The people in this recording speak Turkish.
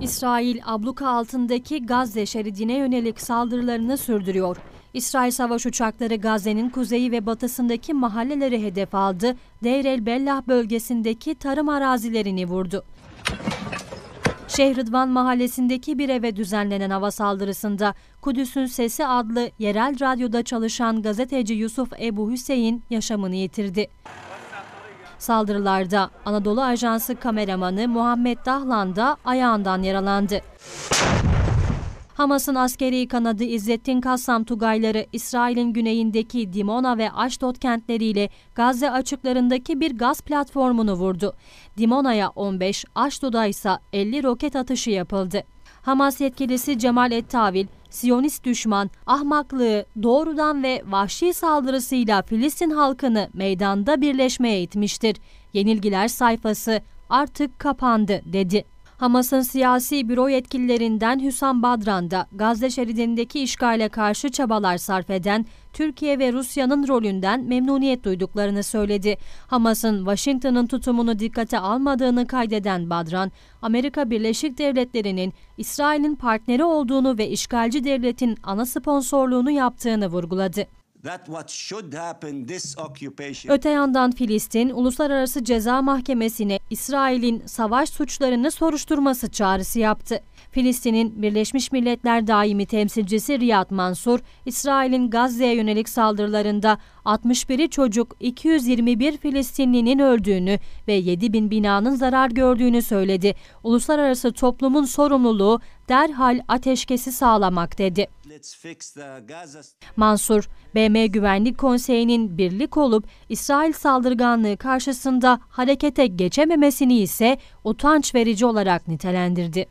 İsrail abluka altındaki Gazze şeridine yönelik saldırılarını sürdürüyor. İsrail savaş uçakları Gazze'nin kuzeyi ve batısındaki mahalleleri hedef aldı. Deir el Bellah bölgesindeki tarım arazilerini vurdu. Şehridvan mahallesindeki bir eve düzenlenen hava saldırısında Kudüs'ün Sesi adlı yerel radyoda çalışan gazeteci Yusuf Ebu Hüseyin yaşamını yitirdi. Saldırılarda Anadolu Ajansı kameramanı Muhammed Dahlan da ayağından yaralandı. Hamas'ın askeri kanadı İzzettin Kassam Tugayları, İsrail'in güneyindeki Dimona ve Ashdod kentleriyle Gazze açıklarındaki bir gaz platformunu vurdu. Dimona'ya 15, Ashdod'a ise 50 roket atışı yapıldı. Hamas yetkilisi Cemal Ettavil, Siyonist düşman, ahmaklığı, doğrudan ve vahşi saldırısıyla Filistin halkını meydanda birleşmeye itmiştir. Yenilgiler sayfası artık kapandı dedi. Hamas'ın siyasi büro yetkililerinden Hüsam Badran da Gazze şeridindeki işgale karşı çabalar sarf eden Türkiye ve Rusya'nın rolünden memnuniyet duyduklarını söyledi. Hamas'ın Washington'ın tutumunu dikkate almadığını kaydeden Badran, Amerika Birleşik Devletleri'nin İsrail'in partneri olduğunu ve işgalci devletin ana sponsorluğunu yaptığını vurguladı. Öte yandan Filistin, Uluslararası Ceza Mahkemesi'ne İsrail'in savaş suçlarını soruşturması çağrısı yaptı. Filistin'in Birleşmiş Milletler daimi temsilcisi Riyad Mansur, İsrail'in Gazze'ye yönelik saldırılarında 61 çocuk 221 Filistinlinin öldüğünü ve 7 bin binanın zarar gördüğünü söyledi. Uluslararası toplumun sorumluluğu derhal ateşkesi sağlamak dedi. Mansur, BM Güvenlik Konseyi'nin birlik olup İsrail saldırganlığı karşısında harekete geçememesini ise utanç verici olarak nitelendirdi.